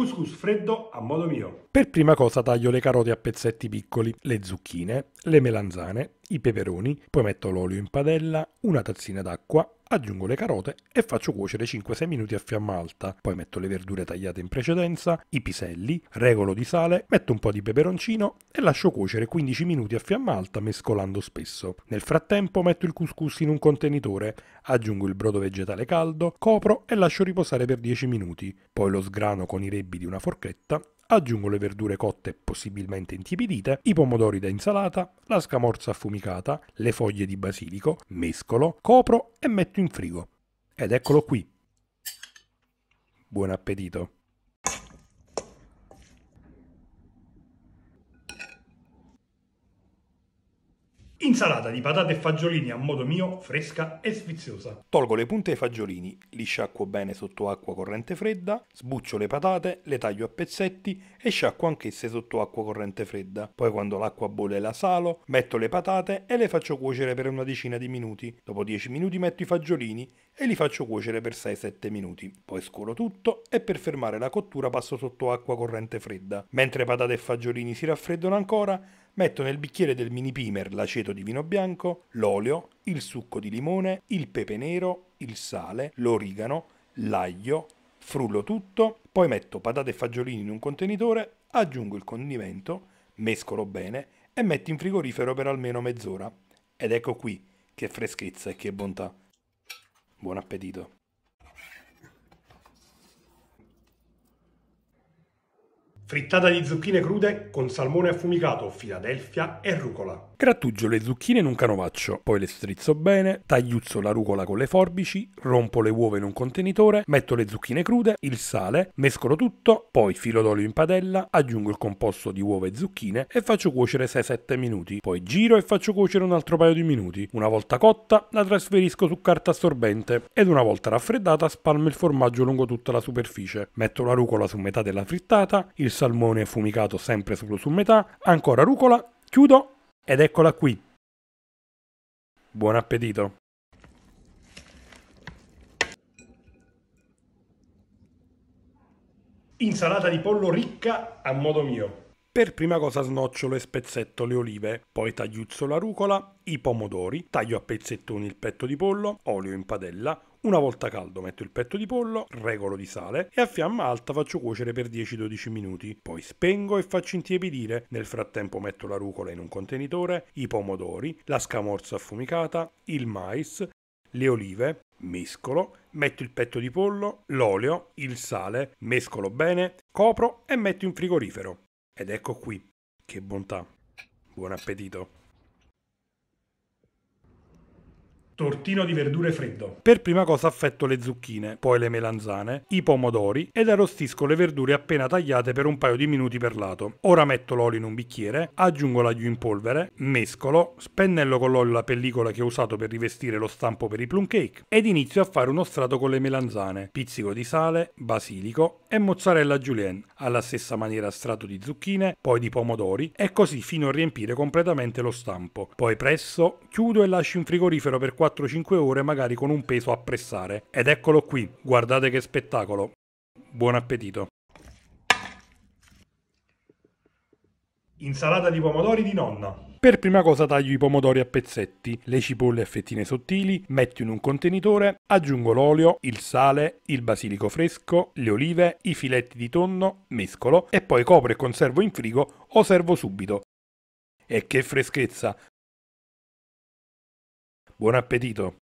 Couscous freddo a modo mio. Per prima cosa taglio le carote a pezzetti piccoli, le zucchine, le melanzane, i peperoni, poi metto l'olio in padella, una tazzina d'acqua, aggiungo le carote e faccio cuocere 5-6 minuti a fiamma alta. Poi metto le verdure tagliate in precedenza, i piselli, regolo di sale, metto un po' di peperoncino e lascio cuocere 15 minuti a fiamma alta mescolando spesso. Nel frattempo metto il couscous in un contenitore, aggiungo il brodo vegetale caldo, copro e lascio riposare per 10 minuti. Poi lo sgrano con i rebbi di una forchetta Aggiungo le verdure cotte possibilmente intipidite, i pomodori da insalata, la scamorza affumicata, le foglie di basilico, mescolo, copro e metto in frigo. Ed eccolo qui. Buon appetito! Insalata di patate e fagiolini a modo mio, fresca e sfiziosa. Tolgo le punte ai fagiolini, li sciacquo bene sotto acqua corrente fredda, sbuccio le patate, le taglio a pezzetti e sciacquo anch'esse sotto acqua corrente fredda. Poi quando l'acqua bolle la salo, metto le patate e le faccio cuocere per una decina di minuti. Dopo 10 minuti metto i fagiolini e li faccio cuocere per 6-7 minuti. Poi scolo tutto e per fermare la cottura passo sotto acqua corrente fredda. Mentre patate e fagiolini si raffreddano ancora, Metto nel bicchiere del mini pimer l'aceto di vino bianco, l'olio, il succo di limone, il pepe nero, il sale, l'origano, l'aglio, frullo tutto, poi metto patate e fagiolini in un contenitore, aggiungo il condimento, mescolo bene e metto in frigorifero per almeno mezz'ora. Ed ecco qui che freschezza e che bontà. Buon appetito! Frittata di zucchine crude con salmone affumicato, Filadelfia e rucola. Grattugio le zucchine in un canovaccio, poi le strizzo bene, tagliuzzo la rucola con le forbici, rompo le uova in un contenitore, metto le zucchine crude, il sale, mescolo tutto, poi filo d'olio in padella, aggiungo il composto di uova e zucchine e faccio cuocere 6-7 minuti. Poi giro e faccio cuocere un altro paio di minuti. Una volta cotta, la trasferisco su carta assorbente ed una volta raffreddata spalmo il formaggio lungo tutta la superficie. Metto la rucola su metà della frittata, il salmone fumicato sempre solo su metà, ancora rucola, chiudo ed eccola qui. Buon appetito! Insalata di pollo ricca a modo mio. Per prima cosa snocciolo e spezzetto le olive, poi tagliuzzo la rucola, i pomodori, taglio a pezzettoni il petto di pollo, olio in padella, una volta caldo metto il petto di pollo, regolo di sale e a fiamma alta faccio cuocere per 10-12 minuti. Poi spengo e faccio intiepidire. Nel frattempo metto la rucola in un contenitore, i pomodori, la scamorza affumicata, il mais, le olive, mescolo, metto il petto di pollo, l'olio, il sale, mescolo bene, copro e metto in frigorifero. Ed ecco qui. Che bontà. Buon appetito. tortino di verdure freddo. Per prima cosa affetto le zucchine, poi le melanzane, i pomodori ed arrostisco le verdure appena tagliate per un paio di minuti per lato. Ora metto l'olio in un bicchiere, aggiungo l'aglio in polvere, mescolo, spennello con l'olio la pellicola che ho usato per rivestire lo stampo per i plum cake ed inizio a fare uno strato con le melanzane, pizzico di sale, basilico e mozzarella julienne, alla stessa maniera strato di zucchine, poi di pomodori e così fino a riempire completamente lo stampo. Poi presso, chiudo e lascio in frigorifero per 4-5 ore magari con un peso a pressare. Ed eccolo qui, guardate che spettacolo. Buon appetito! Insalata di pomodori di nonna. Per prima cosa taglio i pomodori a pezzetti, le cipolle a fettine sottili, metto in un contenitore, aggiungo l'olio, il sale, il basilico fresco, le olive, i filetti di tonno, mescolo e poi copro e conservo in frigo o servo subito. E che freschezza! Buon appetito!